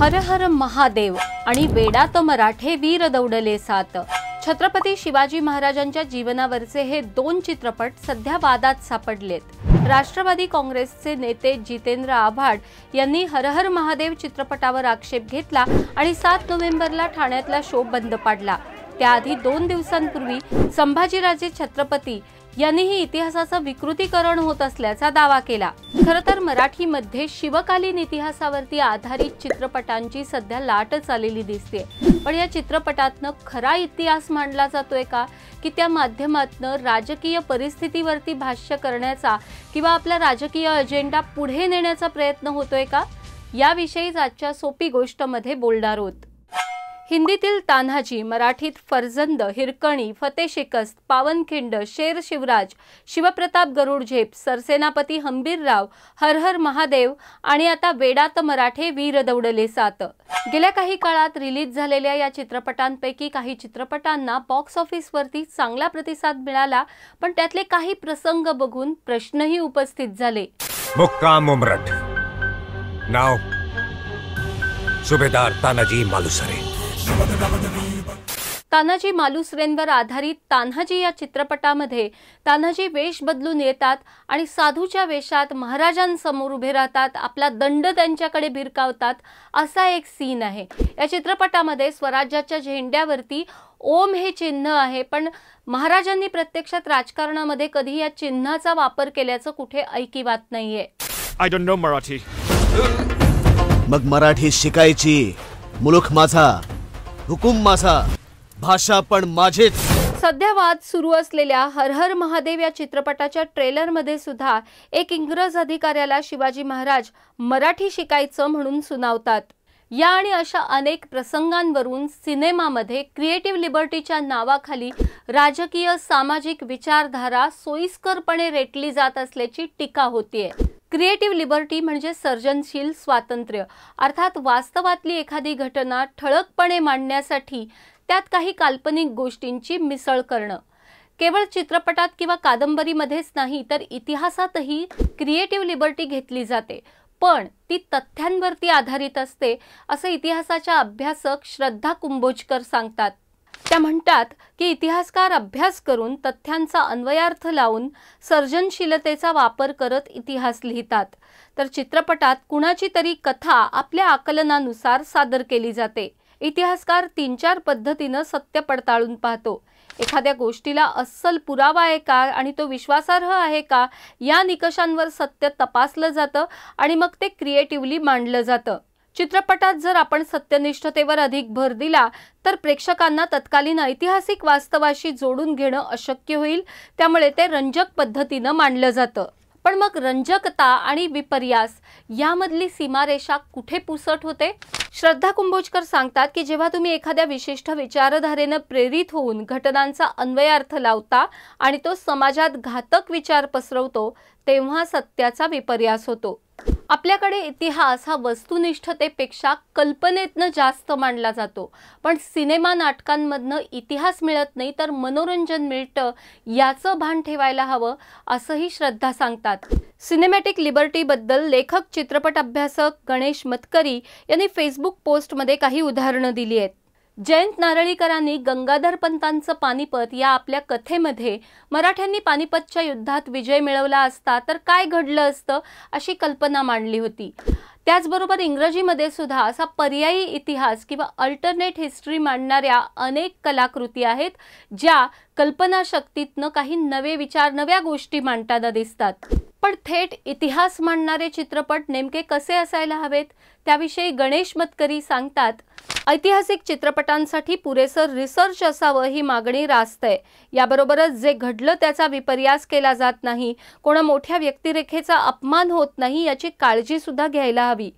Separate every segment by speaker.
Speaker 1: हर हर महादेव आणि वेडात मराठे वीर दौडले सात छत्रपती शिवाजी महाराजांच्या जीवनावरचे हे दोन चित्रपट सध्या वादात सापडलेत राष्ट्रवादी काँग्रेसचे नेते जितेंद्र आव्हाड यांनी हर हर महादेव चित्रपटावर आक्षेप घेतला आणि सात नोव्हेंबरला ठाण्यातला शो बंद पाडला त्याआधी दोन दिवसांपूर्वी संभाजीराजे छत्रपती यांनीही इतिहासाचं विकृतीकरण होत असल्याचा दावा केला खर तर मराठीमध्ये शिवकालीन इतिहासावरती आधारित चित्रपटांची सध्या लाट चाललेली दिसते पण या चित्रपटातनं खरा इतिहास मांडला जातोय का की त्या माध्यमातनं राजकीय परिस्थितीवरती भाष्य करण्याचा किंवा आपला राजकीय अजेंडा पुढे नेण्याचा प्रयत्न होतोय का याविषयीच आजच्या सोपी मध्ये बोलणार होत हिंदीतील तान्हाजी मराठीत फरजंद हिरकणी फते शिकस्त पावनखिंड शेर शिवराज शिवप्रताप गरुड झेप सरसेनापती हंबीरराव हरहर महादेव आणि आता वेडात मराठे वीर दौडले सात गेल्या काही काळात रिलीज झालेल्या या चित्रपटांपैकी काही चित्रपटांना बॉक्स ऑफिसवरती चांगला प्रतिसाद मिळाला पण त्यातले काही प्रसंग बघून प्रश्नही उपस्थित झाले मुक्का नाव सुभेदार तानाजी मालुसरे तानाजी मालुसरेंवर आधारित तान्हाजी या चित्रपटामध्ये तान्हाजी वेश बदलून येतात आणि साधूच्या वेशात महाराजांसमोर उभे राहतात आपला दंड त्यांच्याकडे भिरकावतात असा एक सीन आहे या चित्रपटामध्ये स्वराज्याच्या झेंड्यावरती ओम हे चिन्ह आहे पण महाराजांनी प्रत्यक्षात राजकारणामध्ये कधी या चिन्हाचा वापर केल्याचं कुठे ऐकिवात नाहीये आय डोंट नो मराठी मग मराठी शिकायची मुलुख माझा हुकुम माझा भाषा पण माझेच सध्या वाद सुरू असलेल्या हर हर महादेव या चित्रपटाच्या ट्रेलर मध्ये सुद्धा एक इंग्रज अधिकाऱ्याला शिवाजी महाराज मराठी शिकायचं म्हणून सुनावतात या आणि अशा अनेक प्रसंगांवरून सिनेमामध्ये क्रिएटिव्ह लिबर्टीच्या नावाखाली राजकीय सामाजिक विचारधारा सोयीस्करपणे रेटली जात असल्याची टीका होतीये क्रिएटिव्ह लिबर्टी म्हणजे सर्जनशील स्वातंत्र्य अर्थात वास्तवातली एखादी घटना ठळकपणे मांडण्यासाठी त्यात काही काल्पनिक गोष्टींची मिसळ करणं केवळ चित्रपटात किंवा कादंबरीमध्येच नाही तर इतिहासातही क्रिएटिव्ह लिबर्टी घेतली जाते पण ती तथ्यांवरती आधारित असते असं इतिहासाच्या अभ्यासक श्रद्धा कुंभोजकर सांगतात त्या म्हणतात की इतिहासकार अभ्यास करून तथ्यांचा अन्वयार्थ लावून सर्जनशीलतेचा वापर करत इतिहास लिहितात तर चित्रपटात कुणाची तरी कथा आपल्या आकलनानुसार सादर केली जाते इतिहासकार तीन चार पद्धतीनं सत्य पडताळून पाहतो एखाद्या गोष्टीला अस्सल पुरावा आहे का आणि तो विश्वासार्ह आहे का या निकषांवर सत्य तपासलं जातं आणि मग ते क्रिएटिव्हली मांडलं जातं चित्रपटात जर आपण सत्यनिष्ठतेवर अधिक भर दिला तर प्रेक्षकांना तत्कालीन ऐतिहासिक वास्तवाशी जोडून घेणं अशक्य होईल त्यामुळे ते रंजक पद्धतीनं मांडलं जातं पण मग रंजकता आणि विपर्यास यामधली सीमारेषा कुठे पुसट होते श्रद्धा कुंभोजकर सांगतात की जेव्हा तुम्ही एखाद्या विशिष्ट विचारधारेनं प्रेरित होऊन घटनांचा अन्वयार्थ लावता आणि तो समाजात घातक विचार पसरवतो तेव्हा सत्याचा विपर्यास होतो आपल्याकडे इतिहास हा वस्तुनिष्ठतेपेक्षा कल्पनेतनं जास्त मांडला जातो पण सिनेमा नाटकांमधनं इतिहास मिळत नाही तर मनोरंजन मिळतं याचं भान ठेवायला हवं असंही श्रद्धा सांगतात सिनेमॅटिक लिबर्टीबद्दल लेखक चित्रपट अभ्यासक गणेश मतकरी यांनी फेसबुक पोस्टमध्ये काही उदाहरणं दिली आहेत जयंत नारळीकरांनी गंगाधर पंतांचं पानिपत या आपल्या कथेमध्ये मराठ्यांनी पानिपतच्या युद्धात विजय मिळवला असता तर काय घडलं असतं अशी कल्पना मांडली होती त्याचबरोबर इंग्रजीमध्ये सुद्धा असा पर्यायी इतिहास किंवा अल्टरनेट हिस्ट्री मांडणाऱ्या अनेक कलाकृती आहेत ज्या कल्पनाशक्तीतनं काही नवे विचार नव्या गोष्टी मांडताना दिसतात पण थेट इतिहास मांडणारे चित्रपट नेमके कसे असायला हवेत त्याविषयी गणेश मतकरी सांगतात ऐतिहासिक चित्रपटांसाठी पुरेसं रिसर्च असावं ही मागणी रास्त आहे याबरोबरच जे घडलं त्याचा विपर्यास केला जात नाही कोणा मोठ्या व्यक्तिरेखेचा अपमान होत नाही याची काळजी सुद्धा घ्यायला हवी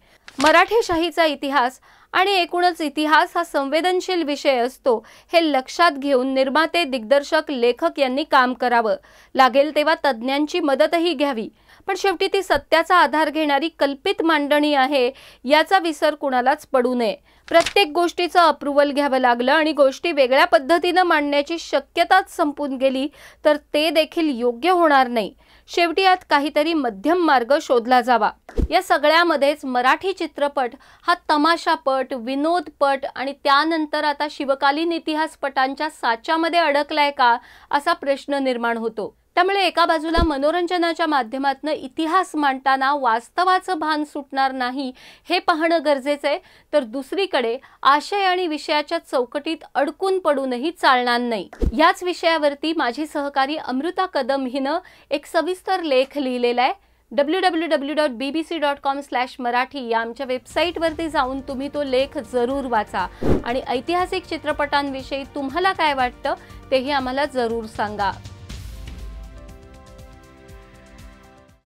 Speaker 1: मराठेशाहीचा इतिहास आणि एकूणच इतिहास हा संवेदनशील विषय असतो हे लक्षात घेऊन निर्माते दिग्दर्शक लेखक यांनी काम करावं लागेल तेव्हा तज्ज्ञांची मदतही घ्यावी पण शेवटी ती सत्याचा आधार घेणारी कल्पित मांडणी आहे याचा विसर कुणालाच पडू नये प्रत्येक गोष्टीचं अप्रुव्हल घ्यावं लागलं आणि गोष्टी वेगळ्या पद्धतीनं मांडण्याची शक्यताच संपून गेली तर ते देखील योग्य होणार नाही शेवटी यात काहीतरी मध्यम मार्ग शोधला जावा या सगळ्यामध्येच मराठी चित्रपट हा तमाशापट विनोदपट आणि त्यानंतर आता शिवकालीन इतिहासपटांच्या साच्यामध्ये अडकलाय का असा प्रश्न निर्माण होतो त्यामुळे एका बाजूला मनोरंजनाच्या माध्यमातून इतिहास मांडताना वास्तवाचं भान सुटणार नाही हे पाहणं गरजेचं आहे तर दुसरीकडे आशय आणि विषयाच्या चौकटीत अडकून पडूनही चालणार नाही याच विषयावरती माझी सहकारी अमृता कदम हिनं एक सविस्तर लेख लिहिलेला आहे W W W dot B B C dot com slash Marathi या आमच्या वेबसाईटवरती जाऊन तुम्ही तो लेख जरूर वाचा आणि ऐतिहासिक चित्रपटांविषयी तुम्हाला काय वाटतं तेही आम्हाला जरूर सांगा